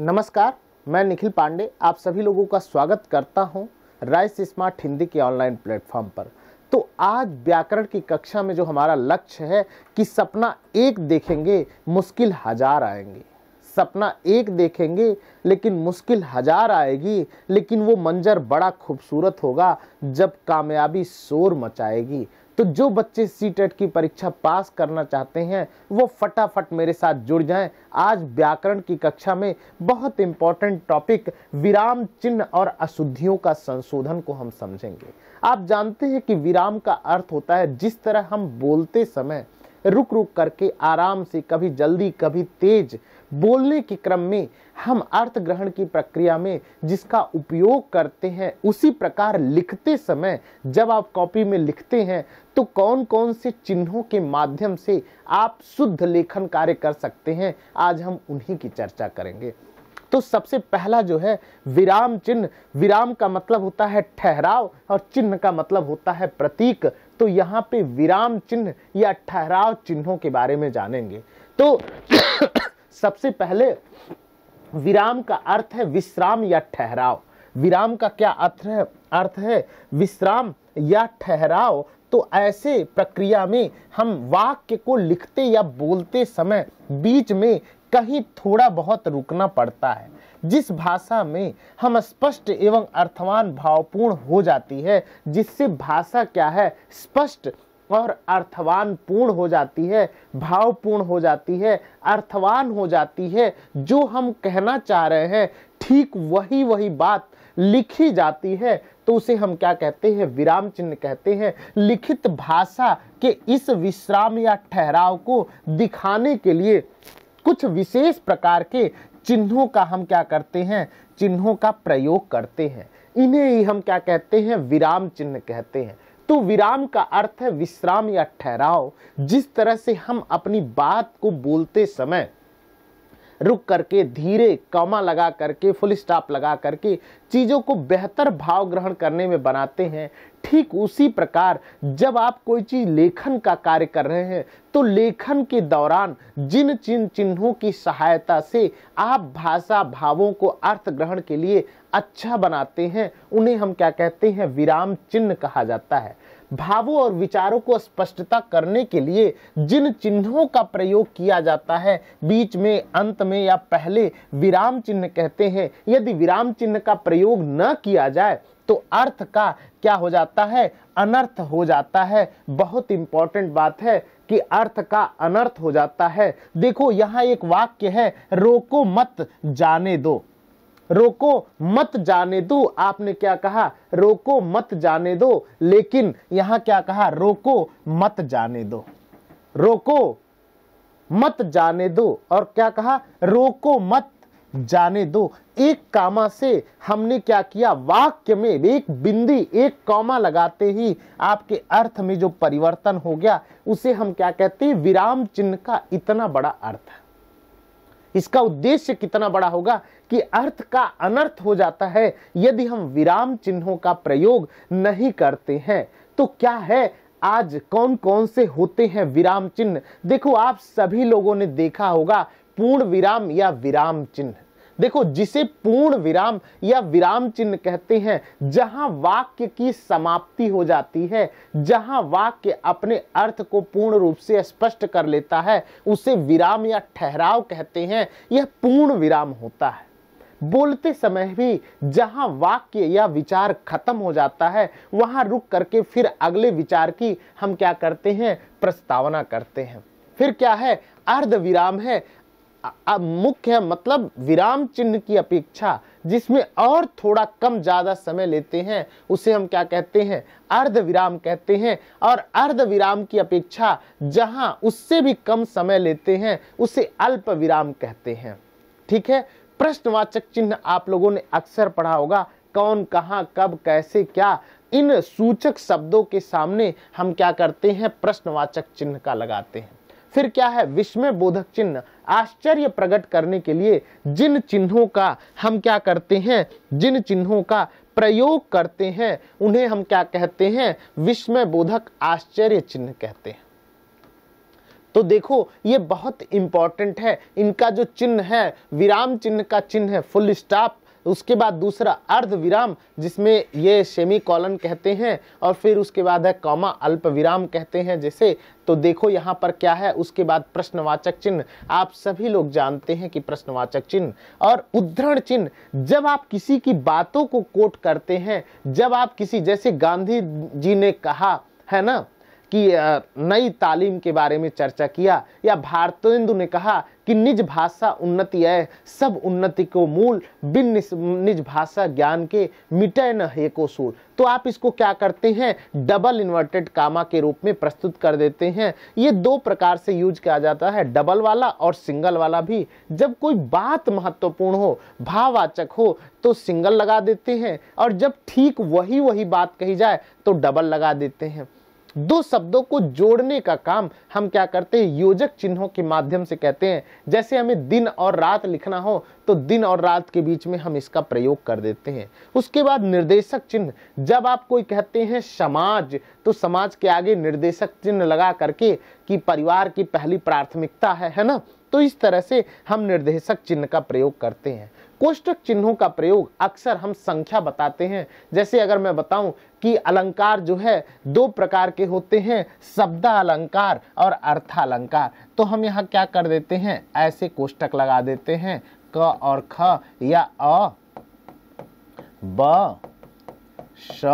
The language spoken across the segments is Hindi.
नमस्कार मैं निखिल पांडे आप सभी लोगों का स्वागत करता हूं राइस स्मार्ट हिंदी के ऑनलाइन प्लेटफॉर्म पर तो आज व्याकरण की कक्षा में जो हमारा लक्ष्य है कि सपना एक देखेंगे मुश्किल हजार आएंगे सपना एक देखेंगे लेकिन मुश्किल हजार आएगी लेकिन वो मंजर बड़ा खूबसूरत होगा जब कामयाबी शोर मचाएगी तो जो बच्चे सी e की परीक्षा पास करना चाहते हैं वो फटाफट मेरे साथ जुड़ जाएं आज व्याकरण की कक्षा में बहुत इंपॉर्टेंट टॉपिक विराम चिन्ह और अशुद्धियों का संशोधन को हम समझेंगे आप जानते हैं कि विराम का अर्थ होता है जिस तरह हम बोलते समय रुक रुक करके आराम से कभी जल्दी कभी तेज बोलने के क्रम में हम अर्थ ग्रहण की प्रक्रिया में जिसका उपयोग करते हैं उसी प्रकार लिखते समय जब आप कॉपी में लिखते हैं तो कौन कौन से चिन्हों के माध्यम से आप शुद्ध लेखन कार्य कर सकते हैं आज हम उन्हीं की चर्चा करेंगे तो सबसे पहला जो है विराम चिन्ह विराम का मतलब होता है ठहराव और चिन्ह का मतलब होता है प्रतीक तो यहाँ पे विराम चिन्ह या ठहराव चिन्हों के बारे में जानेंगे तो सबसे पहले विराम का अर्थ है विश्राम या ठहराव विराम का क्या अर्थ है अर्थ है विश्राम या ठहराव तो ऐसे प्रक्रिया में हम वाक्य को लिखते या बोलते समय बीच में कहीं थोड़ा बहुत रुकना पड़ता है जिस भाषा में हम स्पष्ट एवं अर्थवान भावपूर्ण हो जाती है जिससे भाषा क्या है स्पष्ट और अर्थवान पूर्ण हो जाती है भावपूर्ण हो जाती है अर्थवान हो जाती है जो हम कहना चाह रहे हैं ठीक वही वही बात लिखी जाती है तो उसे हम क्या कहते हैं विराम चिन्ह कहते हैं लिखित भाषा के इस विश्राम या ठहराव को दिखाने के लिए कुछ विशेष प्रकार के चिन्हों का हम क्या करते हैं चिन्हों का प्रयोग करते हैं इन्हें ही हम क्या कहते हैं विराम चिन्ह कहते हैं तो विराम का अर्थ है विश्राम या ठहराव जिस तरह से हम अपनी बात को बोलते समय रुक करके धीरे कमा लगा करके फुल स्टॉप लगा करके चीज़ों को बेहतर भाव ग्रहण करने में बनाते हैं ठीक उसी प्रकार जब आप कोई चीज़ लेखन का कार्य कर रहे हैं तो लेखन के दौरान जिन चिन्ह चिन्हों की सहायता से आप भाषा भावों को अर्थ ग्रहण के लिए अच्छा बनाते हैं उन्हें हम क्या कहते हैं विराम चिन्ह कहा जाता है भावों और विचारों को स्पष्टता करने के लिए जिन चिन्हों का प्रयोग किया जाता है बीच में अंत में या पहले विराम चिन्ह कहते हैं यदि विराम चिन्ह का प्रयोग न किया जाए तो अर्थ का क्या हो जाता है अनर्थ हो जाता है बहुत इंपॉर्टेंट बात है कि अर्थ का अनर्थ हो जाता है देखो यहाँ एक वाक्य है रोको मत जाने दो रोको मत जाने दो आपने क्या कहा रोको मत जाने दो लेकिन यहां क्या कहा रोको मत जाने दो रोको मत जाने दो और क्या कहा रोको मत जाने दो एक कामा से हमने क्या किया वाक्य में एक बिंदी एक कॉमा लगाते ही आपके अर्थ में जो परिवर्तन हो गया उसे हम क्या कहते हैं विराम चिन्ह का इतना बड़ा अर्थ है इसका उद्देश्य कितना बड़ा होगा कि अर्थ का अनर्थ हो जाता है यदि हम विराम चिन्हों का प्रयोग नहीं करते हैं तो क्या है आज कौन कौन से होते हैं विराम चिन्ह देखो आप सभी लोगों ने देखा होगा पूर्ण विराम या विराम चिन्ह देखो जिसे पूर्ण विराम या विराम चिन्ह कहते हैं जहां वाक्य की समाप्ति हो जाती है जहां वाक्य अपने अर्थ को पूर्ण रूप से स्पष्ट कर लेता है उसे विराम या ठहराव कहते हैं यह पूर्ण विराम होता है बोलते समय भी जहां वाक्य या विचार खत्म हो जाता है वहां रुक करके फिर अगले विचार की हम क्या करते हैं प्रस्तावना करते हैं फिर क्या है अर्ध विराम है अब मुख्य मतलब विराम चिन्ह की अपेक्षा जिसमें और थोड़ा कम ज़्यादा समय लेते हैं उसे हम क्या कहते हैं अर्ध विराम कहते हैं और अर्ध विराम की अपेक्षा जहां उससे भी कम समय लेते हैं उसे अल्प विराम कहते हैं ठीक है प्रश्नवाचक चिन्ह आप लोगों ने अक्सर पढ़ा होगा कौन कहाँ कब कैसे क्या इन सूचक शब्दों के सामने हम क्या करते हैं प्रश्नवाचक चिन्ह का लगाते हैं फिर क्या है विस्मय बोधक चिन्ह आश्चर्य प्रकट करने के लिए जिन चिन्हों का हम क्या करते हैं जिन चिन्हों का प्रयोग करते हैं उन्हें हम क्या कहते हैं विस्मय बोधक आश्चर्य चिन्ह कहते हैं तो देखो ये बहुत इंपॉर्टेंट है इनका जो चिन्ह है विराम चिन्ह का चिन्ह है फुल स्टॉप उसके बाद दूसरा अर्ध विराम जिसमें ये सेमी कॉलन कहते हैं और फिर उसके बाद है कौमा अल्प विराम कहते हैं जैसे तो देखो यहाँ पर क्या है उसके बाद प्रश्नवाचक चिन्ह आप सभी लोग जानते हैं कि प्रश्नवाचक चिन्ह और उद्धरण चिन्ह जब आप किसी की बातों को कोट करते हैं जब आप किसी जैसे गांधी जी ने कहा है ना की नई तालीम के बारे में चर्चा किया या भारतेंदु ने कहा कि निज भाषा उन्नति है सब उन्नति को मूल बिन निज भाषा ज्ञान के मिटे न है को सूल तो आप इसको क्या करते हैं डबल इन्वर्टेड कामा के रूप में प्रस्तुत कर देते हैं ये दो प्रकार से यूज किया जाता है डबल वाला और सिंगल वाला भी जब कोई बात महत्वपूर्ण हो भाववाचक हो तो सिंगल लगा देते हैं और जब ठीक वही वही बात कही जाए तो डबल लगा देते हैं दो शब्दों को जोड़ने का काम हम क्या करते हैं योजक चिन्हों के माध्यम से कहते हैं जैसे हमें दिन और रात लिखना हो तो दिन और रात के बीच में हम इसका प्रयोग कर देते हैं उसके बाद निर्देशक चिन्ह जब आप कोई कहते हैं समाज तो समाज के आगे निर्देशक चिन्ह लगा करके कि परिवार की पहली प्राथमिकता है है ना तो इस तरह से हम निर्देशक चिन्ह का प्रयोग करते हैं कोष्टक चिन्हों का प्रयोग अक्सर हम संख्या बताते हैं जैसे अगर मैं बताऊं कि अलंकार जो है दो प्रकार के होते हैं शब्द अलंकार और अर्थालंकार तो हम यहाँ क्या कर देते हैं ऐसे कोष्टक लगा देते हैं क और ख या अ ब श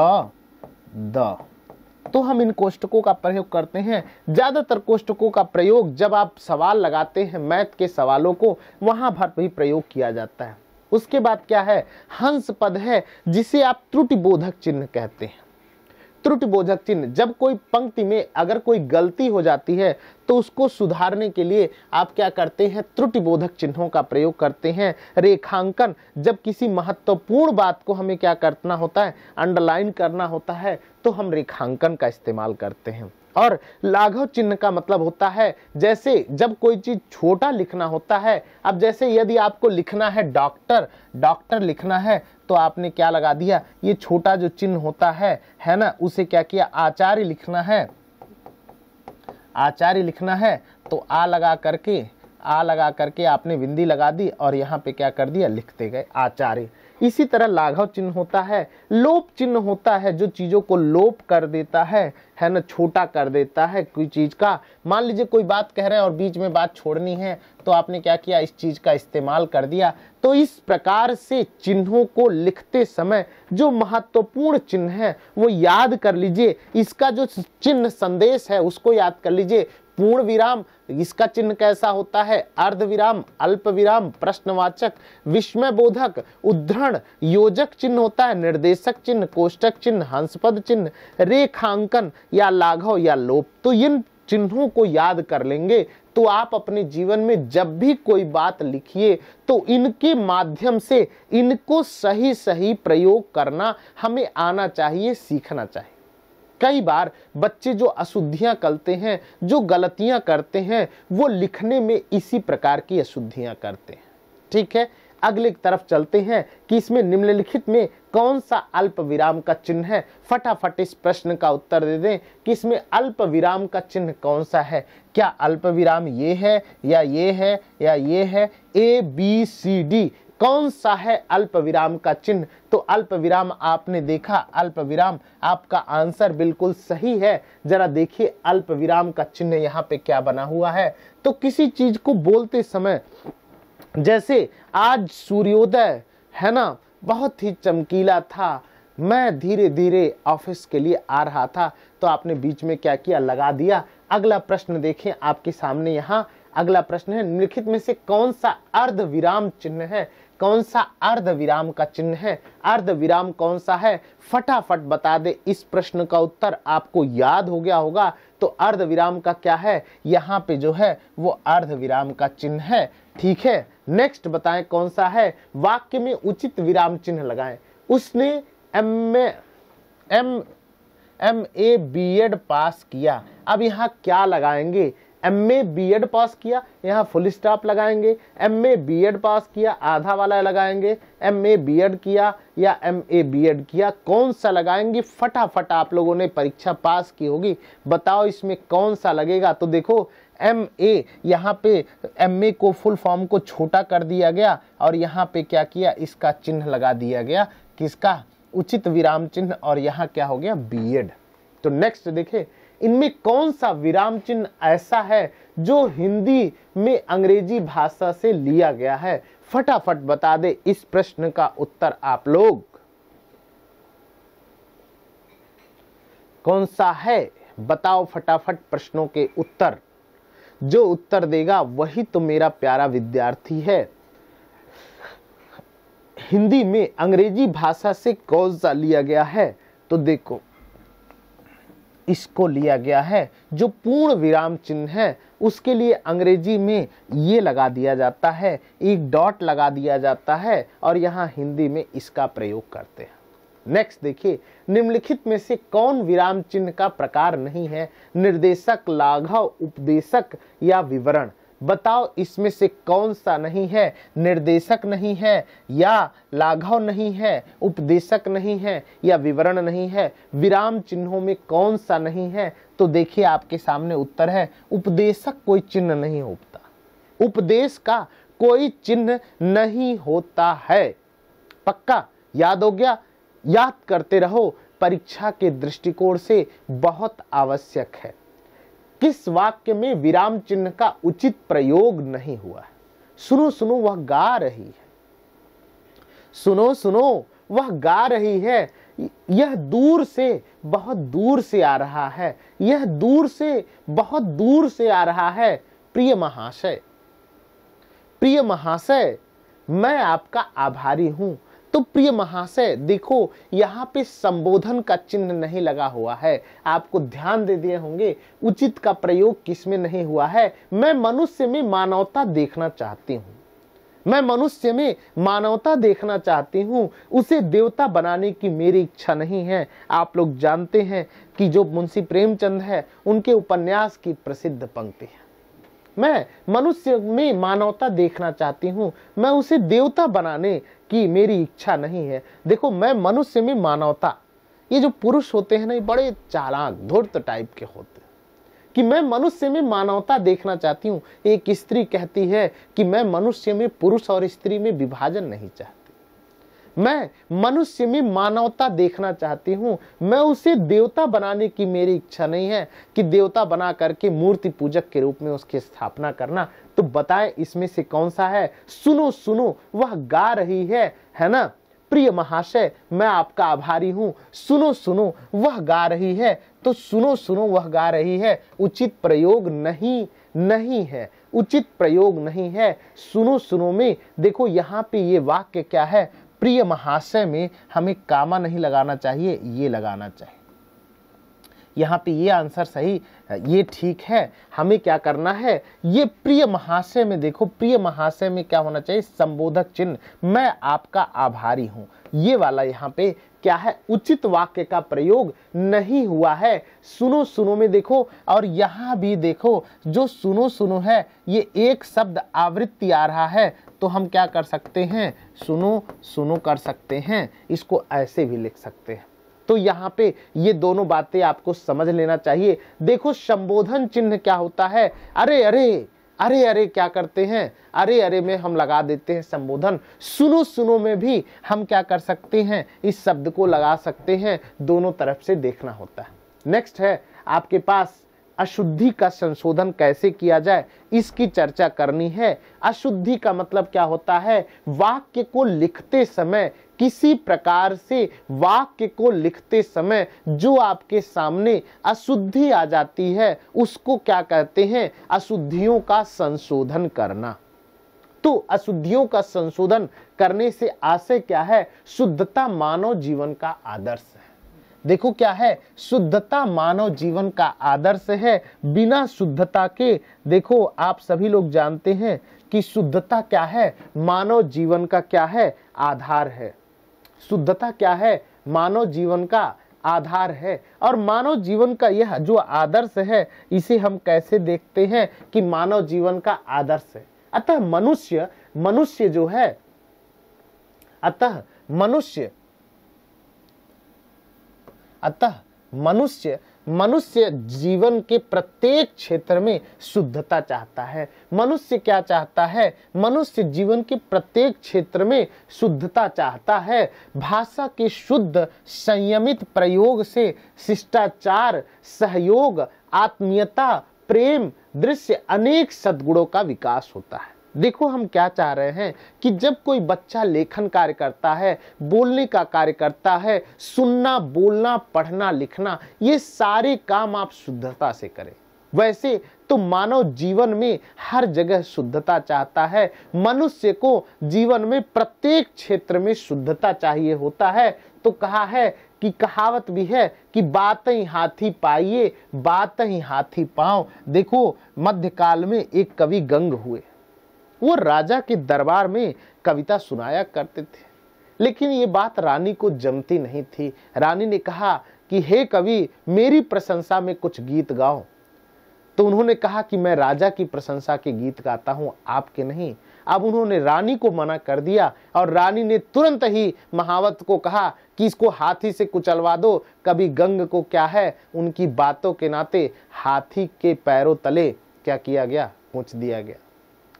द तो हम इन कोष्टकों का प्रयोग करते हैं ज़्यादातर कोष्टकों का प्रयोग जब आप सवाल लगाते हैं मैथ के सवालों को वहां पर भी प्रयोग किया जाता है उसके बाद क्या है हंस पद है जिसे आप त्रुटि बोधक चिन्ह कहते हैं त्रुटि बोधक चिन्ह जब कोई पंक्ति में अगर कोई गलती हो जाती है तो उसको सुधारने के लिए आप क्या करते हैं त्रुटि बोधक चिन्हों का प्रयोग करते हैं रेखांकन जब किसी महत्वपूर्ण बात को हमें क्या करना होता है अंडरलाइन करना होता है तो हम रेखांकन का इस्तेमाल करते हैं और लाघव चिन्ह का मतलब होता है जैसे जब कोई चीज छोटा लिखना होता है अब जैसे यदि आपको लिखना है डॉक्टर डॉक्टर लिखना है तो आपने क्या लगा दिया ये छोटा जो चिन्ह होता है है ना उसे क्या किया आचार्य लिखना है आचार्य लिखना है तो आ लगा करके आ लगा करके आपने बिंदी लगा दी और यहाँ पे क्या कर दिया लिखते गए आचार्य इसी तरह लाघव चिन्ह होता है लोप चिन्ह होता है जो चीज़ों को लोप कर देता है है ना छोटा कर देता है कोई चीज़ का मान लीजिए कोई बात कह रहे हैं और बीच में बात छोड़नी है तो आपने क्या किया इस चीज़ का इस्तेमाल कर दिया तो इस प्रकार से चिन्हों को लिखते समय जो महत्वपूर्ण चिन्ह है वो याद कर लीजिए इसका जो चिन्ह संदेश है उसको याद कर लीजिए पूर्ण विराम इसका चिन्ह कैसा होता है अर्ध विराम अल्प विराम प्रश्नवाचक विस्मय बोधक उद्धरण योजक चिन्ह होता है निर्देशक चिन्ह कोष्टक चिन्ह हंसपद चिन्ह रेखांकन या लाघव या लोप तो इन चिन्हों को याद कर लेंगे तो आप अपने जीवन में जब भी कोई बात लिखिए तो इनके माध्यम से इनको सही सही प्रयोग करना हमें आना चाहिए सीखना चाहिए कई बार बच्चे जो अशुद्धियां करते हैं जो गलतियां करते हैं वो लिखने में इसी प्रकार की अशुद्धियां करते हैं ठीक है अगले तरफ चलते हैं कि इसमें निम्नलिखित में कौन सा अल्प विराम का चिन्ह है फटाफट इस प्रश्न का उत्तर दे दें कि इसमें अल्प विराम का चिन्ह कौन सा है क्या अल्प विराम ये है या ये है या ये है ए बी सी डी कौन सा है अल्प विराम का चिन्ह तो अल्प विराम आपने देखा अल्प विराम आपका आंसर बिल्कुल सही है जरा देखिए अल्प विराम का चिन्ह यहाँ पे क्या बना हुआ है तो किसी चीज को बोलते समय जैसे आज सूर्योदय है ना बहुत ही चमकीला था मैं धीरे धीरे ऑफिस के लिए आ रहा था तो आपने बीच में क्या किया लगा दिया अगला प्रश्न देखें आपके सामने यहाँ अगला प्रश्न है निम्नलिखित में से कौन सा अर्ध विराम चिन्ह है कौन सा अर्ध विराम का चिन्ह है अर्ध विराम कौन सा है फटाफट बता दे इस प्रश्न का उत्तर आपको याद हो गया होगा तो अर्ध विराम का क्या है यहाँ पे जो है वो अर्ध विराम का चिन्ह है ठीक है नेक्स्ट बताएं कौन सा है वाक्य में उचित विराम चिन्ह लगाए उसने M M M A B Ed pass किया अब यहाँ क्या लगाएंगे M A B Ed pass किया यहाँ फुल स्टॉप लगाएंगे M A B Ed pass किया आधा वाला लगाएंगे एम ए बी एड किया या एम ए बी एड किया कौन सा लगाएंगे फटाफट आप लोगों ने परीक्षा पास की होगी बताओ इसमें कौन सा लगेगा तो देखो एम ए यहाँ पे एम ए को फुल फॉर्म को छोटा कर दिया गया और यहाँ पे क्या किया इसका चिन्ह लगा दिया गया किसका उचित विराम चिन्ह और यहाँ क्या हो गया बी एड तो नेक्स्ट देखे इनमें कौन सा विराम चिन्ह ऐसा है जो हिंदी में अंग्रेजी भाषा से लिया गया है फटाफट बता दे इस प्रश्न का उत्तर आप लोग कौन सा है बताओ फटाफट प्रश्नों के उत्तर जो उत्तर देगा वही तो मेरा प्यारा विद्यार्थी है हिंदी में अंग्रेजी भाषा से कौन सा लिया गया है तो देखो इसको लिया गया है जो पूर्ण विराम चिन्ह है उसके लिए अंग्रेजी में ये लगा दिया जाता है एक डॉट लगा दिया जाता है और यहाँ हिंदी में इसका प्रयोग करते हैं नेक्स्ट देखिए निम्नलिखित में से कौन विराम चिन्ह का प्रकार नहीं है निर्देशक लाघव उपदेशक या विवरण बताओ इसमें से कौन सा नहीं है निर्देशक नहीं है या लाघव नहीं है उपदेशक नहीं है या विवरण नहीं है विराम चिन्हों में कौन सा नहीं है तो देखिए आपके सामने उत्तर है उपदेशक कोई चिन्ह नहीं होता उपदेश का कोई चिन्ह नहीं होता है पक्का याद हो गया याद करते रहो परीक्षा के दृष्टिकोण से बहुत आवश्यक है किस वाक्य में विराम चिन्ह का उचित प्रयोग नहीं हुआ है सुनो सुनो वह गा रही है सुनो सुनो वह गा रही है यह दूर से बहुत दूर से आ रहा है यह दूर से बहुत दूर से आ रहा है प्रिय महाशय प्रिय महाशय मैं आपका आभारी हूं तो प्रिय महाशय देखो यहाँ पे संबोधन का चिन्ह नहीं लगा हुआ है आपको ध्यान दे दिए होंगे उचित का प्रयोग किसमें नहीं हुआ है मैं मनुष्य में मानवता देखना चाहती हूँ मैं मनुष्य में मानवता देखना चाहती हूँ उसे देवता बनाने की मेरी इच्छा नहीं है आप लोग जानते हैं कि जो मुंशी प्रेमचंद है उनके उपन्यास की प्रसिद्ध पंक्ति है मैं मनुष्य में मानवता देखना चाहती हूँ मैं उसे देवता बनाने की मेरी इच्छा नहीं है देखो मैं मनुष्य में मानवता ये जो पुरुष होते हैं ना ये बड़े चालाक धूर्त टाइप के होते हैं कि मैं मनुष्य में मानवता देखना चाहती हूँ एक स्त्री कहती है कि मैं मनुष्य में पुरुष और स्त्री में विभाजन नहीं चाहती मैं मनुष्य में मानवता देखना चाहती हूँ मैं उसे देवता बनाने की मेरी इच्छा नहीं है कि देवता बना करके मूर्ति पूजक के रूप में उसकी स्थापना करना तो बताएं इसमें से कौन सा है सुनो सुनो वह गा रही है है ना प्रिय महाशय मैं आपका आभारी हूँ सुनो सुनो वह गा रही है तो सुनो सुनो वह गा रही है उचित प्रयोग नहीं नहीं है उचित प्रयोग नहीं है सुनो सुनो में देखो यहाँ पे ये वाक्य क्या है प्रिय महाशय में हमें कामा नहीं लगाना चाहिए ये लगाना चाहिए यहाँ पे ये आंसर सही ये ठीक है हमें क्या करना है ये प्रिय महाशय में देखो प्रिय महाशय में क्या होना चाहिए संबोधक चिन्ह मैं आपका आभारी हूँ ये वाला यहाँ पे क्या है उचित वाक्य का प्रयोग नहीं हुआ है सुनो सुनो में देखो और यहाँ भी देखो जो सुनो सुनो है ये एक शब्द आवृत्ति आ रहा है तो हम क्या कर सकते हैं सुनो सुनो कर सकते हैं इसको ऐसे भी लिख सकते हैं तो यहाँ पे ये दोनों बातें आपको समझ लेना चाहिए देखो संबोधन चिन्ह क्या होता है अरे अरे अरे अरे क्या करते हैं अरे अरे में हम लगा देते हैं संबोधन सुनो सुनो में भी हम क्या कर सकते हैं इस शब्द को लगा सकते हैं दोनों तरफ से देखना होता है नेक्स्ट है आपके पास अशुद्धि का संशोधन कैसे किया जाए इसकी चर्चा करनी है अशुद्धि का मतलब क्या होता है वाक्य को लिखते समय किसी प्रकार से वाक्य को लिखते समय जो आपके सामने अशुद्धि आ जाती है उसको क्या कहते हैं अशुद्धियों का संशोधन करना तो अशुद्धियों का संशोधन करने से आशय क्या है शुद्धता मानव जीवन का आदर्श देखो क्या है शुद्धता मानव जीवन का आदर्श है बिना शुद्धता के देखो आप सभी लोग जानते हैं कि शुद्धता क्या है मानव जीवन का क्या है आधार है शुद्धता क्या है मानव जीवन का आधार है और मानव जीवन का यह जो आदर्श है इसे हम कैसे देखते हैं कि मानव जीवन का आदर्श है अतः मनुष्य मनुष्य जो है अतः मनुष्य अतः मनुष्य मनुष्य जीवन के प्रत्येक क्षेत्र में शुद्धता चाहता है मनुष्य क्या चाहता है मनुष्य जीवन के प्रत्येक क्षेत्र में शुद्धता चाहता है भाषा के शुद्ध संयमित प्रयोग से शिष्टाचार सहयोग आत्मीयता प्रेम दृश्य अनेक सद्गुणों का विकास होता है देखो हम क्या चाह रहे हैं कि जब कोई बच्चा लेखन कार्य करता है बोलने का कार्य करता है सुनना बोलना पढ़ना लिखना ये सारे काम आप शुद्धता से करें वैसे तो मानव जीवन में हर जगह शुद्धता चाहता है मनुष्य को जीवन में प्रत्येक क्षेत्र में शुद्धता चाहिए होता है तो कहा है कि कहावत भी है कि बात ही हाथी पाइए बात ही हाथी पाओ देखो मध्यकाल में एक कवि गंग हुए वो राजा के दरबार में कविता सुनाया करते थे लेकिन ये बात रानी को जमती नहीं थी रानी ने कहा कि हे कवि मेरी प्रशंसा में कुछ गीत गाओ तो उन्होंने कहा कि मैं राजा की प्रशंसा के गीत गाता हूँ आपके नहीं अब उन्होंने रानी को मना कर दिया और रानी ने तुरंत ही महावत को कहा कि इसको हाथी से कुचलवा दो कभी गंग को क्या है उनकी बातों के नाते हाथी के पैरों तले क्या किया गया पूछ दिया गया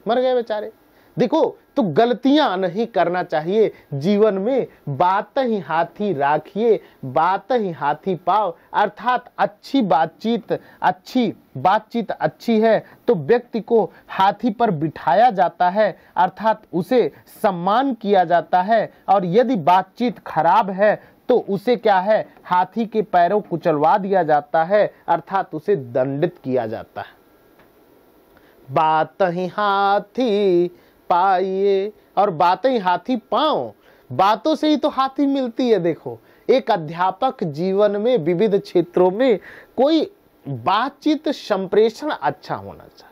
मर गए बेचारे देखो तो गलतियां नहीं करना चाहिए जीवन में बात ही हाथी राखिए बात ही हाथी पाओ अर्थात अच्छी बातचीत अच्छी बातचीत अच्छी है तो व्यक्ति को हाथी पर बिठाया जाता है अर्थात उसे सम्मान किया जाता है और यदि बातचीत खराब है तो उसे क्या है हाथी के पैरों कुचलवा दिया जाता है अर्थात उसे दंडित किया जाता है बात ही हाथी पाइए और बात ही हाथी पाओ बातों से ही तो हाथी मिलती है देखो एक अध्यापक जीवन में विविध क्षेत्रों में कोई बातचीत संप्रेषण अच्छा होना चाहिए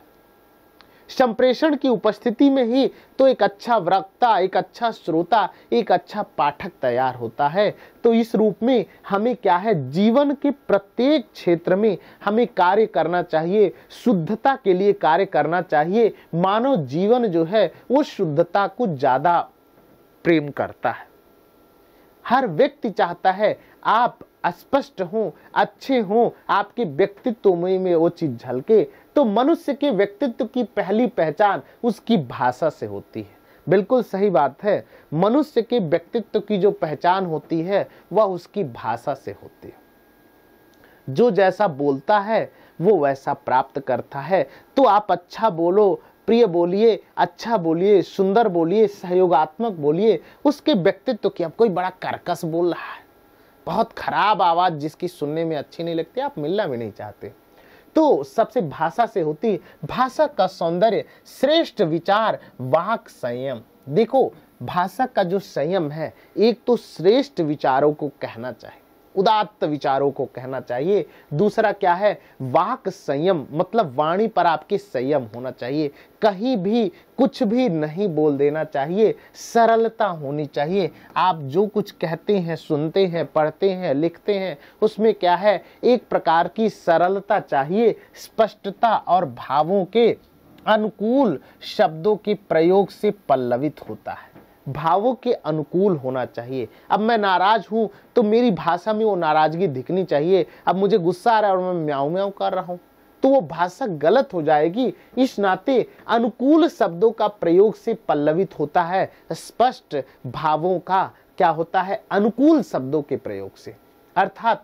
संप्रेषण की उपस्थिति में ही तो एक अच्छा वक्ता एक अच्छा श्रोता एक अच्छा पाठक तैयार होता है तो इस रूप में हमें क्या है जीवन के प्रत्येक क्षेत्र में हमें कार्य करना चाहिए शुद्धता के लिए कार्य करना चाहिए मानव जीवन जो है वो शुद्धता को ज्यादा प्रेम करता है हर व्यक्ति चाहता है आप स्पष्ट हो अच्छे हों आपके व्यक्तित्व में वो चीज झलके तो मनुष्य के व्यक्तित्व की पहली पहचान उसकी भाषा से होती है बिल्कुल सही बात है मनुष्य के व्यक्तित्व की जो पहचान होती है वह उसकी भाषा से होती है जो जैसा बोलता है वो वैसा प्राप्त करता है तो आप अच्छा बोलो प्रिय बोलिए अच्छा बोलिए सुंदर बोलिए सहयोगात्मक बोलिए उसके व्यक्तित्व की अब कोई बड़ा कर्कश बोल रहा है बहुत खराब आवाज़ जिसकी सुनने में अच्छी नहीं लगती आप मिलना भी नहीं चाहते तो सबसे भाषा से होती भाषा का सौंदर्य श्रेष्ठ विचार वाक संयम देखो भाषा का जो संयम है एक तो श्रेष्ठ विचारों को कहना चाहिए उदात्त विचारों को कहना चाहिए दूसरा क्या है वाक संयम मतलब वाणी पर आपके संयम होना चाहिए कहीं भी कुछ भी नहीं बोल देना चाहिए सरलता होनी चाहिए आप जो कुछ कहते हैं सुनते हैं पढ़ते हैं लिखते हैं उसमें क्या है एक प्रकार की सरलता चाहिए स्पष्टता और भावों के अनुकूल शब्दों के प्रयोग से पल्लवित होता है भावों के अनुकूल होना चाहिए अब मैं नाराज हूँ तो मेरी भाषा में वो नाराजगी दिखनी चाहिए अब मुझे गुस्सा आ रहा है और मैं म्याऊ म्याऊ कर रहा हूँ तो वो भाषा गलत हो जाएगी इस नाते अनुकूल शब्दों का प्रयोग से पल्लवित होता है स्पष्ट भावों का क्या होता है अनुकूल शब्दों के प्रयोग से अर्थात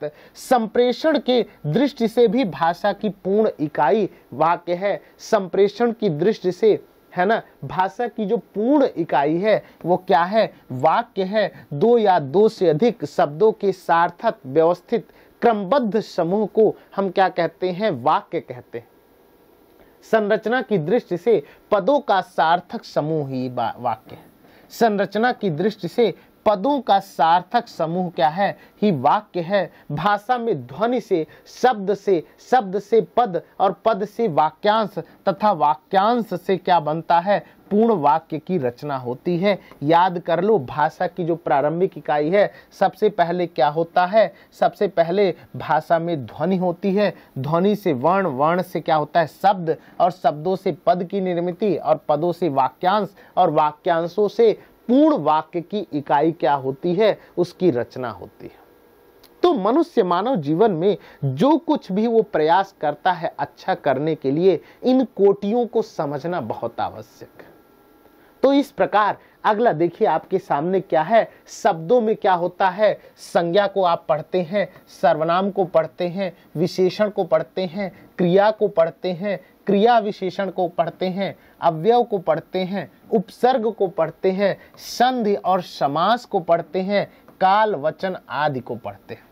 संप्रेषण के दृष्टि से भी भाषा की पूर्ण इकाई वाक्य है संप्रेषण की दृष्टि से है ना भाषा की जो पूर्ण इकाई है वो क्या है वाक्य है दो या दो से अधिक शब्दों के सार्थक व्यवस्थित क्रमबद्ध समूह को हम क्या कहते हैं वाक्य कहते हैं संरचना की दृष्टि से पदों का सार्थक समूह ही वाक्य है संरचना की दृष्टि से पदों का सार्थक समूह क्या है ही वाक्य है भाषा में ध्वनि से शब्द से शब्द से पद और पद से वाक्यांश तथा वाक्यांश से क्या बनता है पूर्ण वाक्य की रचना होती है याद कर लो भाषा की जो प्रारंभिक इकाई है सबसे पहले क्या होता है सबसे पहले भाषा में ध्वनि होती है ध्वनि से वर्ण वर्ण से क्या होता है शब्द और शब्दों से पद की निर्मित और पदों से वाक्यांश और वाक्यांशों से पूर्ण वाक्य की इकाई क्या होती है उसकी रचना होती है तो मनुष्य मानव जीवन में जो कुछ भी वो प्रयास करता है अच्छा करने के लिए इन कोटियों को समझना बहुत आवश्यक है तो इस प्रकार अगला देखिए आपके सामने क्या है शब्दों में क्या होता है संज्ञा को आप पढ़ते हैं सर्वनाम को पढ़ते हैं विशेषण को पढ़ते हैं क्रिया को पढ़ते हैं क्रिया विशेषण को पढ़ते हैं अव्यव को पढ़ते हैं उपसर्ग को पढ़ते हैं संधि और समास को पढ़ते हैं काल वचन आदि को पढ़ते हैं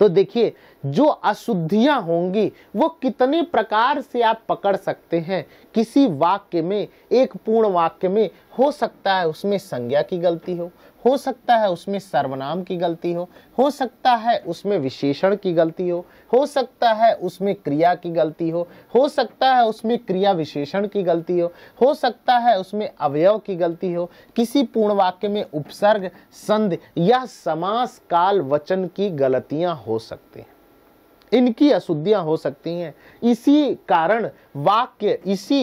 तो देखिए जो अशुद्धियां होंगी वो कितने प्रकार से आप पकड़ सकते हैं किसी वाक्य में एक पूर्ण वाक्य में हो सकता है उसमें संज्ञा की गलती हो हो सकता है उसमें सर्वनाम की गलती हो हो सकता है उसमें विशेषण की गलती हो हो सकता है उसमें क्रिया की गलती हो हो सकता है उसमें क्रिया विशेषण की गलती हो हो सकता है उसमें अवयव की गलती हो किसी पूर्ण वाक्य में उपसर्ग संध या समास काल वचन की गलतियां हो सकती हैं इनकी अशुद्धियां हो सकती हैं इसी कारण वाक्य इसी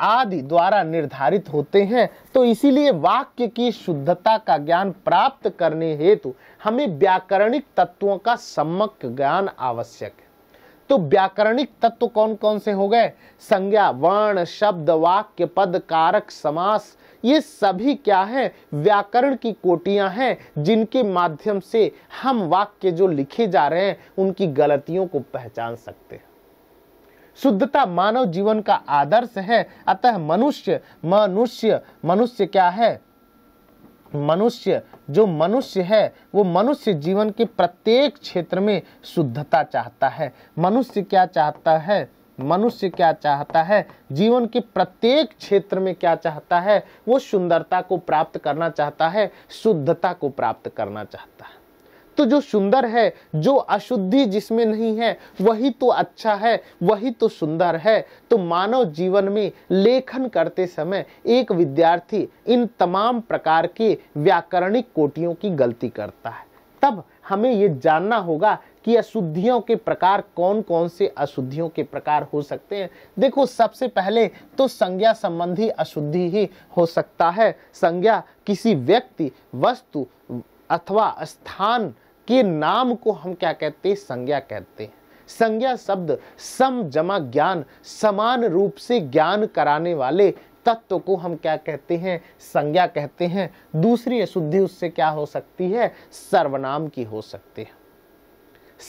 आदि द्वारा निर्धारित होते हैं तो इसीलिए वाक्य की शुद्धता का ज्ञान प्राप्त करने हेतु हमें व्याकरणिक तत्वों का सम्यक ज्ञान आवश्यक है तो व्याकरणिक तत्व कौन कौन से हो गए संज्ञा वर्ण शब्द वाक्य पद कारक समास ये सभी क्या है व्याकरण की कोटियां हैं जिनके माध्यम से हम वाक्य जो लिखे जा रहे हैं उनकी गलतियों को पहचान सकते हैं शुद्धता मानव जीवन का आदर्श है अतः मनुष्य मनुष्य मनुष्य क्या है मनुष्य जो मनुष्य है वो मनुष्य जीवन के प्रत्येक क्षेत्र में शुद्धता चाहता है मनुष्य क्या चाहता है मनुष्य क्या चाहता है जीवन के प्रत्येक क्षेत्र में क्या चाहता है वो सुंदरता को प्राप्त करना चाहता है शुद्धता को प्राप्त करना चाहता है तो जो सुंदर है जो अशुद्धि जिसमें नहीं है वही तो अच्छा है वही तो सुंदर है तो मानव जीवन में लेखन करते समय एक विद्यार्थी इन तमाम प्रकार के व्याकरणिक कोटियों की गलती करता है तब हमें ये जानना होगा कि अशुद्धियों के प्रकार कौन कौन से अशुद्धियों के प्रकार हो सकते हैं देखो सबसे पहले तो संज्ञा संबंधी अशुद्धि ही हो सकता है संज्ञा किसी व्यक्ति वस्तु अथवा स्थान कि नाम को हम क्या कहते हैं संज्ञा कहते हैं संज्ञा शब्द सम जमा ज्ञान समान रूप से ज्ञान कराने वाले तत्व को हम क्या कहते हैं संज्ञा कहते हैं दूसरी अशुद्धि उससे क्या हो सकती है सर्वनाम की हो सकती है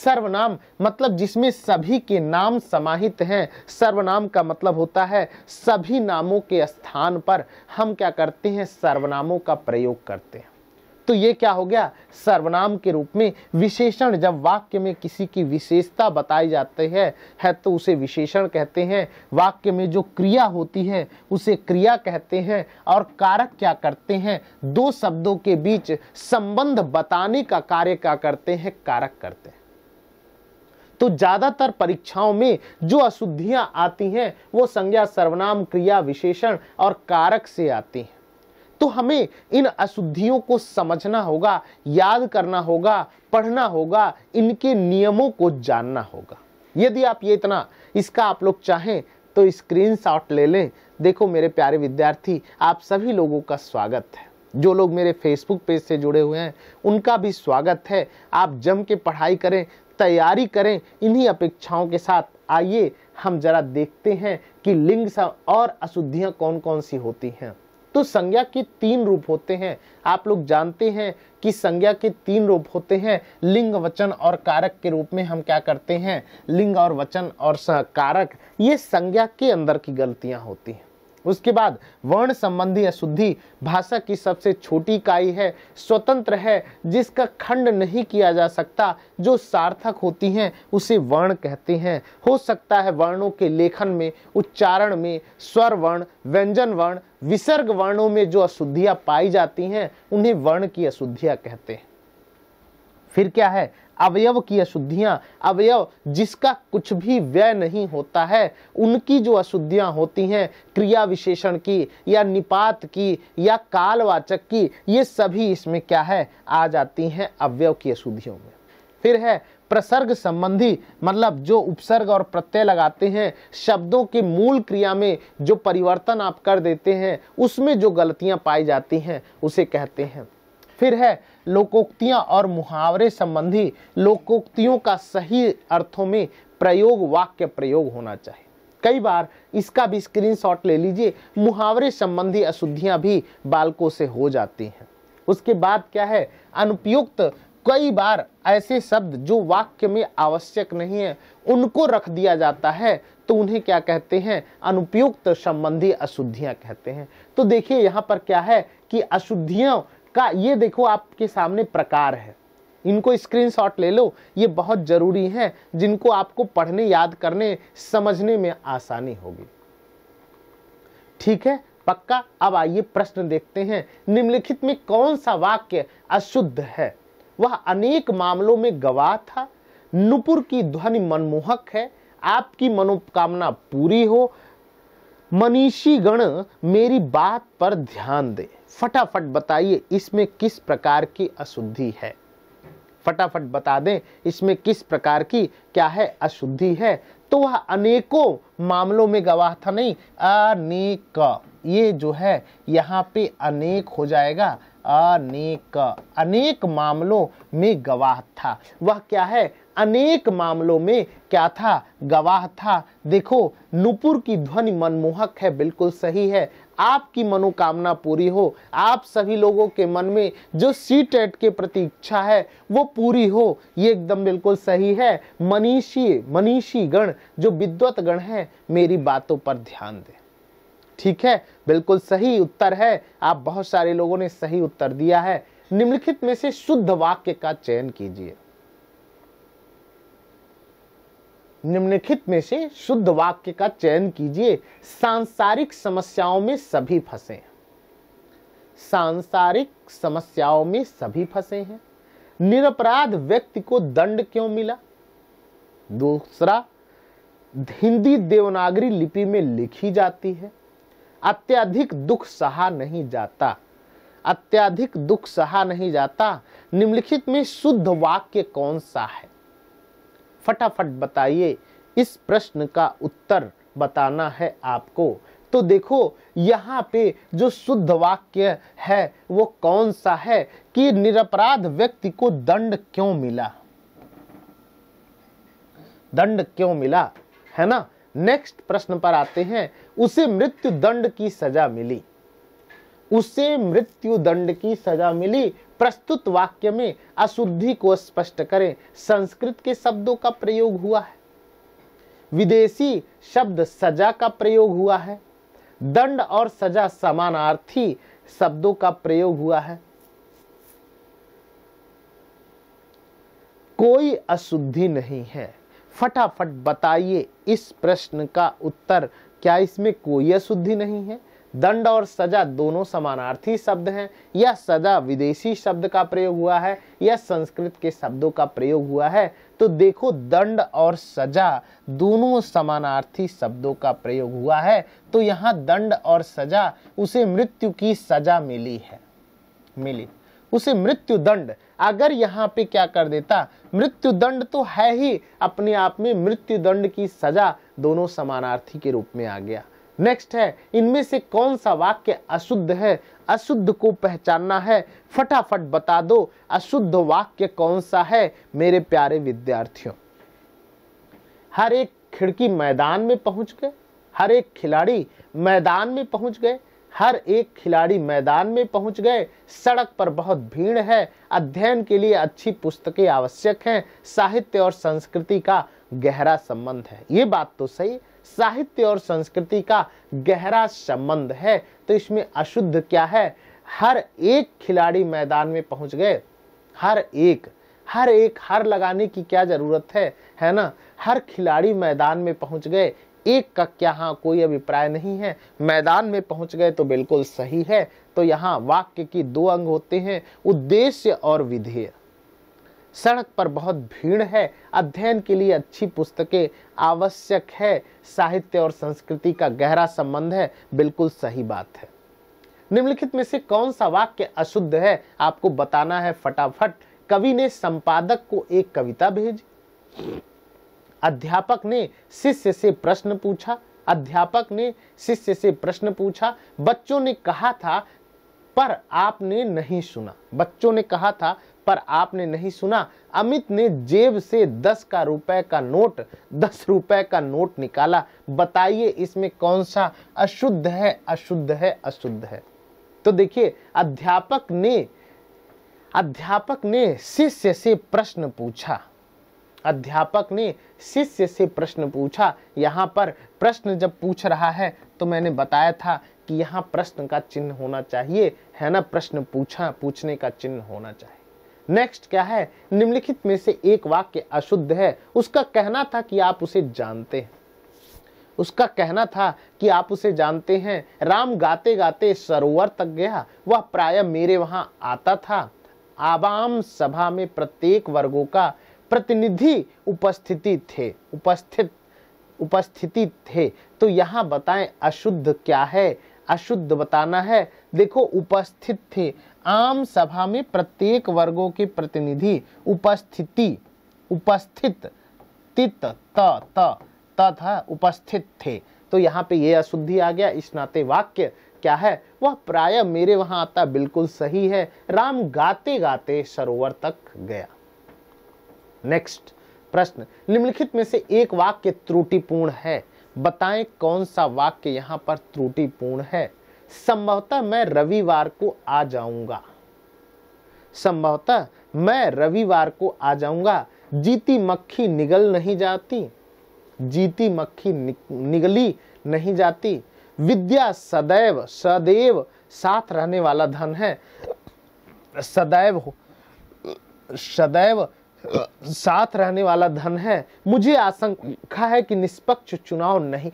सर्वनाम मतलब जिसमें सभी के नाम समाहित हैं सर्वनाम का मतलब होता है सभी नामों के स्थान पर हम क्या करते हैं सर्वनामों का प्रयोग करते हैं तो ये क्या हो गया सर्वनाम के रूप में विशेषण जब वाक्य में किसी की विशेषता बताई जाती है है तो उसे विशेषण कहते हैं वाक्य में जो क्रिया होती है उसे क्रिया कहते हैं और कारक क्या करते हैं दो शब्दों के बीच संबंध बताने का कार्य क्या करते हैं कारक करते हैं तो ज़्यादातर परीक्षाओं में जो अशुद्धियां आती हैं वो संज्ञा सर्वनाम क्रिया विशेषण और कारक से आती हैं तो हमें इन अशुद्धियों को समझना होगा याद करना होगा पढ़ना होगा इनके नियमों को जानना होगा यदि आप ये इतना इसका आप लोग चाहें तो स्क्रीन शॉट ले लें देखो मेरे प्यारे विद्यार्थी आप सभी लोगों का स्वागत है जो लोग मेरे फेसबुक पेज से जुड़े हुए हैं उनका भी स्वागत है आप जम के पढ़ाई करें तैयारी करें इन्हीं अपेक्षाओं के साथ आइए हम जरा देखते हैं कि लिंग और अशुद्धियाँ कौन कौन सी होती हैं तो संज्ञा के तीन रूप होते हैं आप लोग जानते हैं कि संज्ञा के तीन रूप होते हैं लिंग वचन और कारक के रूप में हम क्या करते हैं लिंग और वचन और कारक ये संज्ञा के अंदर की गलतियां होती हैं उसके बाद वर्ण संबंधी अशुद्धि भाषा की सबसे छोटी इकाई है स्वतंत्र है जिसका खंड नहीं किया जा सकता जो सार्थक होती हैं उसे वर्ण कहते हैं हो सकता है वर्णों के लेखन में उच्चारण में स्वर वर्ण व्यंजन वर्ण विसर्ग वर्णों में जो अशुद्धियाँ पाई जाती हैं उन्हें वर्ण की अशुद्धियाँ कहते हैं फिर क्या है अवयव की अशुद्धियां अवयव जिसका कुछ भी व्यय नहीं होता है उनकी जो अशुद्धियां होती हैं क्रिया विशेषण की या निपात की या कालवाचक की ये सभी इसमें क्या है आ जाती हैं अवयव की अशुद्धियों में फिर है प्रसर्ग संबंधी मतलब जो उपसर्ग और प्रत्यय लगाते हैं शब्दों के मूल क्रिया में जो परिवर्तन आप कर देते हैं उसमें जो गलतियां पाई जाती हैं उसे कहते हैं फिर है लोकोक्तियाँ और मुहावरे संबंधी लोकोक्तियों का सही अर्थों में प्रयोग वाक्य प्रयोग होना चाहिए कई बार इसका भी स्क्रीनशॉट ले लीजिए मुहावरे संबंधी अशुद्धियाँ भी बालकों से हो जाती हैं उसके बाद क्या है अनुपयुक्त कई बार ऐसे शब्द जो वाक्य में आवश्यक नहीं है उनको रख दिया जाता है तो उन्हें क्या कहते हैं अनुपयुक्त संबंधी अशुद्धियां कहते हैं तो देखिए यहाँ पर क्या है कि अशुद्धियों का ये देखो आपके सामने प्रकार है इनको स्क्रीनशॉट ले लो ये बहुत ज़रूरी हैं जिनको आपको पढ़ने याद करने समझने में आसानी होगी ठीक है पक्का अब आइए प्रश्न देखते हैं निम्नलिखित में कौन सा वाक्य अशुद्ध है वह अनेक मामलों में गवाह था नुपुर की ध्वनि मनमोहक है आपकी मनोकामना पूरी हो मनीषी गण मेरी बात पर ध्यान दें फटाफट बताइए इसमें किस प्रकार की अशुद्धि है फटाफट बता दें इसमें किस प्रकार की क्या है अशुद्धि है तो वह अनेकों मामलों में गवाह था नहीं अनेक ये जो है यहाँ पे अनेक हो जाएगा अनेक अनेक मामलों में गवाह था वह क्या है अनेक मामलों में क्या था गवाह था देखो नुपुर की ध्वनि मनमोहक है बिल्कुल सही है आपकी मनोकामना पूरी हो आप सभी लोगों के मन में जो सी टेट के प्रति इच्छा है वो पूरी हो ये एकदम बिल्कुल सही है मनीषी मनीषी गण जो विद्वत गण है मेरी बातों पर ध्यान दें ठीक है बिल्कुल सही उत्तर है आप बहुत सारे लोगों ने सही उत्तर दिया है निम्नलिखित में से शुद्ध वाक्य का चयन कीजिए निम्नलिखित में से शुद्ध वाक्य का चयन कीजिए सांसारिक समस्याओं में सभी फंसे हैं सांसारिक समस्याओं में सभी फंसे हैं निरपराध व्यक्ति को दंड क्यों मिला दूसरा हिंदी देवनागरी लिपि में लिखी जाती है अत्यधिक दुख सहा नहीं जाता अत्यधिक दुख सहा नहीं जाता निम्नलिखित में शुद्ध वाक्य कौन सा है फटाफट बताइए इस प्रश्न का उत्तर बताना है आपको तो देखो यहाँ पे जो शुद्ध वाक्य है वो कौन सा है कि निरपराध व्यक्ति को दंड क्यों मिला दंड क्यों मिला है ना नेक्स्ट प्रश्न पर आते हैं उसे मृत्यु दंड की सजा मिली उसे मृत्यु दंड की सजा मिली प्रस्तुत वाक्य में अशुद्धि को स्पष्ट करें संस्कृत के शब्दों का प्रयोग हुआ है विदेशी शब्द सजा का प्रयोग हुआ है दंड और सजा समानार्थी शब्दों का प्रयोग हुआ है कोई अशुद्धि नहीं है फटाफट बताइए इस प्रश्न का उत्तर क्या इसमें कोई अशुद्धि नहीं है दंड और सजा दोनों समानार्थी शब्द हैं या सजा विदेशी शब्द का प्रयोग हुआ है या संस्कृत के शब्दों का प्रयोग हुआ है तो देखो दंड और सजा दोनों समानार्थी शब्दों का प्रयोग हुआ है तो यहाँ दंड और सजा उसे मृत्यु की सजा मिली है मिली उसे मृत्यु दंड अगर यहाँ पे क्या कर देता मृत्यु दंड तो है ही अपने आप में मृत्यु दंड की सजा दोनों समानार्थी के रूप में आ गया नेक्स्ट है इनमें से कौन सा वाक्य अशुद्ध है अशुद्ध को पहचानना है फटाफट बता दो अशुद्ध वाक्य कौन सा है मेरे प्यारे विद्यार्थियों हर एक खिड़की मैदान में पहुंच गए हर एक खिलाड़ी मैदान में पहुंच गए हर एक खिलाड़ी मैदान में पहुंच गए सड़क पर बहुत भीड़ है अध्ययन के लिए अच्छी पुस्तकें आवश्यक हैं साहित्य और संस्कृति का गहरा संबंध है ये बात तो सही साहित्य और संस्कृति का गहरा संबंध है तो इसमें अशुद्ध क्या है हर एक खिलाड़ी मैदान में पहुंच गए हर एक हर एक हर लगाने की क्या जरूरत है है ना हर खिलाड़ी मैदान में पहुंच गए एक का क्या हाँ कोई अभिप्राय नहीं है मैदान में पहुंच गए तो बिल्कुल सही है तो यहाँ वाक्य की दो अंग होते हैं उद्देश्य और विधेय सड़क पर बहुत भीड़ है अध्ययन के लिए अच्छी पुस्तकें आवश्यक है साहित्य और संस्कृति का गहरा संबंध है बिल्कुल सही बात है निम्नलिखित में से कौन सा वाक्य अशुद्ध है आपको बताना है फटाफट कवि ने संपादक को एक कविता भेजी अध्यापक ने शिष्य से प्रश्न पूछा अध्यापक ने शिष्य से प्रश्न पूछा बच्चों ने कहा था पर आपने नहीं सुना बच्चों ने कहा था पर आपने नहीं सुना अमित ने जेब से दस का रुपए का नोट दस रुपए का नोट निकाला बताइए इसमें कौन सा अशुद्ध है अशुद्ध है अशुद्ध है तो देखिए अध्यापक ने अध्यापक ने शिष्य से प्रश्न पूछा अध्यापक ने शिष्य से प्रश्न पूछा यहाँ पर प्रश्न जब पूछ रहा है तो मैंने बताया था कि यहाँ प्रश्न का चिन्ह होना चाहिए है ना प्रश्न पूछा पूछने का चिन्ह होना चाहिए नेक्स्ट क्या है निम्नलिखित में से एक वाक्य अशुद्ध है उसका कहना था कि आप उसे जानते हैं उसका कहना था कि आप उसे जानते हैं राम गाते गाते सरोवर तक गया वह प्राय मेरे वहां आता था आवाम सभा में प्रत्येक वर्गों का प्रतिनिधि उपस्थिति थे उपस्थित उपस्थिति थे तो यहाँ बताएं अशुद्ध क्या है अशुद्ध बताना है देखो उपस्थित थे आम सभा में प्रत्येक वर्गों के प्रतिनिधि उपस्थिति उपस्थित तित त त तथा उपस्थित थे तो यहाँ पे ये अशुद्धि आ गया इस नाते वाक्य क्या है वह प्राय मेरे वहां आता बिल्कुल सही है राम गाते गाते सरोवर तक गया नेक्स्ट प्रश्न निम्नलिखित में से एक वाक्य त्रुटिपूर्ण है बताएं कौन सा वाक्य यहाँ पर त्रुटिपूर्ण है संभवतः मैं रविवार को आ जाऊंगा संभवतः मैं रविवार को आ जाऊंगा जीती मक्खी निगल नहीं जाती जीती मक्खी निगली नहीं जाती विद्या सदैव सदैव साथ रहने वाला धन है सदैव सदैव साथ रहने वाला धन है मुझे आशंका है कि निष्पक्ष चुनाव नहीं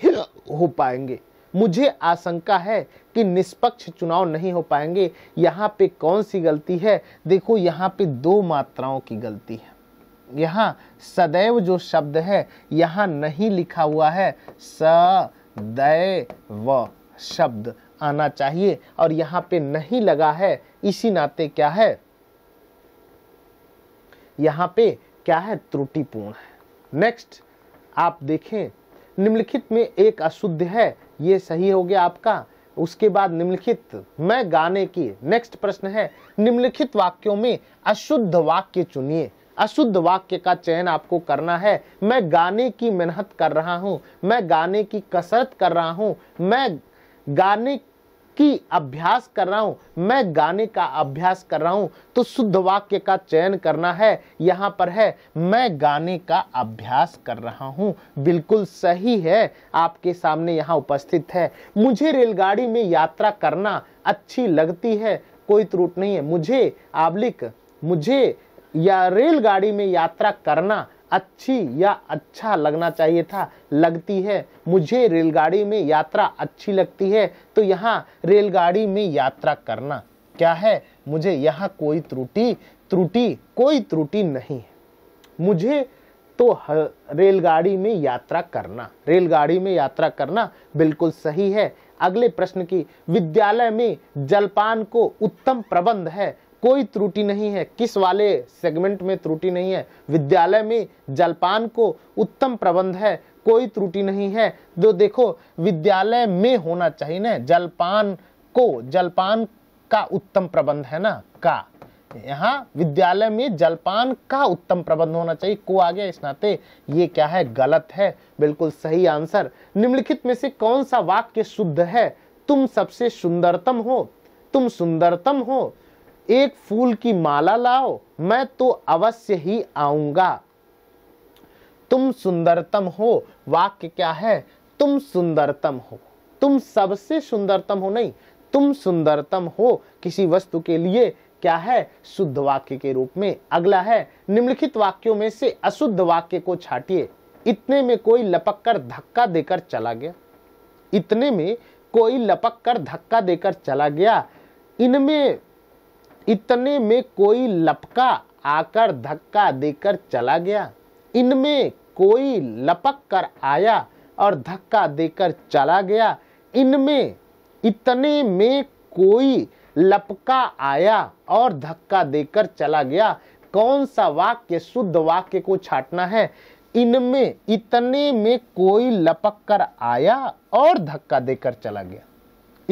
हो पाएंगे मुझे आशंका है कि निष्पक्ष चुनाव नहीं हो पाएंगे यहाँ पे कौन सी गलती है देखो यहाँ पे दो मात्राओं की गलती है यहाँ सदैव जो शब्द है यहाँ नहीं लिखा हुआ है सदैव शब्द आना चाहिए और यहाँ पे नहीं लगा है इसी नाते क्या है यहाँ पे क्या है त्रुटिपूर्ण है नेक्स्ट आप देखें निम्नलिखित में एक अशुद्ध है ये सही हो गया आपका उसके बाद निम्नलिखित मैं गाने की नेक्स्ट प्रश्न है निम्नलिखित वाक्यों में अशुद्ध वाक्य चुनिए अशुद्ध वाक्य का चयन आपको करना है मैं गाने की मेहनत कर रहा हूं मैं गाने की कसरत कर रहा हूं मैं गाने कि अभ्यास कर रहा हूं मैं गाने का अभ्यास कर रहा हूं तो शुद्ध वाक्य का चयन करना है यहां पर है मैं गाने का अभ्यास कर रहा हूं बिल्कुल सही है आपके सामने यहां उपस्थित है मुझे रेलगाड़ी में यात्रा करना अच्छी लगती है कोई त्रुट नहीं है मुझे आबलिक मुझे या रेलगाड़ी में यात्रा करना अच्छी या अच्छा लगना चाहिए था लगती है मुझे रेलगाड़ी में यात्रा अच्छी लगती है तो यहाँ रेलगाड़ी में यात्रा करना क्या है मुझे यहाँ कोई त्रुटि त्रुटि कोई त्रुटि नहीं है मुझे तो रेलगाड़ी में यात्रा करना रेलगाड़ी में यात्रा करना बिल्कुल सही है अगले प्रश्न की विद्यालय में जलपान को उत्तम प्रबंध है कोई त्रुटि नहीं है किस वाले सेगमेंट में त्रुटि नहीं है विद्यालय में जलपान को उत्तम प्रबंध है कोई त्रुटि नहीं है जो तो देखो विद्यालय में होना चाहिए ना जलपान को जलपान का उत्तम प्रबंध है ना का यहाँ विद्यालय में जलपान का उत्तम प्रबंध होना चाहिए को आ गया इस नाते ये क्या है गलत है बिल्कुल सही आंसर निम्नलिखित में से कौन सा वाक्य शुद्ध है तुम सबसे सुंदरतम हो तुम सुंदरतम हो एक फूल की माला लाओ मैं तो अवश्य ही आऊंगा तुम सुंदरतम हो वाक्य क्या है तुम सुंदरतम हो तुम सबसे सुंदरतम हो नहीं तुम सुंदरतम हो किसी वस्तु के लिए क्या है शुद्ध वाक्य के रूप में अगला है निम्नलिखित वाक्यों में से अशुद्ध वाक्य को छाटिए इतने में कोई लपक कर धक्का देकर चला गया इतने में कोई लपक कर धक्का देकर चला गया इनमें इतने में कोई लपका आकर धक्का देकर चला गया इनमें कोई लपक कर आया और धक्का देकर चला गया इनमें इतने में कोई लपका आया और धक्का देकर चला गया कौन सा वाक्य शुद्ध वाक्य को छाटना है इनमें इतने में कोई लपक कर आया और धक्का देकर चला गया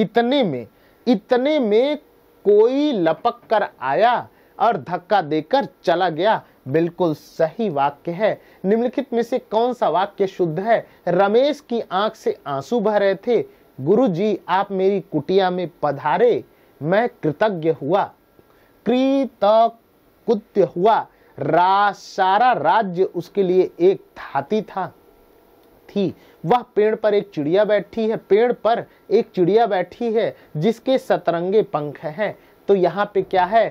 इतने में इतने में कोई लपक कर आया और धक्का देकर चला गया बिल्कुल सही वाक्य है निम्नलिखित में से कौन सा वाक्य शुद्ध है रमेश की आंख से आंसू बह रहे थे गुरु जी आप मेरी कुटिया में पधारे मैं कृतज्ञ हुआ कृतकृत्य हुआ रा सारा राज्य उसके लिए एक थाती था थी वह पेड़ पर एक चिड़िया बैठी है पेड़ पर एक चिड़िया बैठी है जिसके सतरंगे पंख हैं तो यहाँ पे क्या है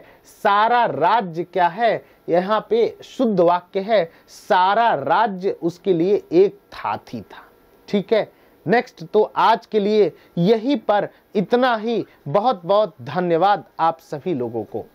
सारा राज्य क्या है यहाँ पे शुद्ध वाक्य है सारा राज्य उसके लिए एक था थी था ठीक है नेक्स्ट तो आज के लिए यही पर इतना ही बहुत बहुत धन्यवाद आप सभी लोगों को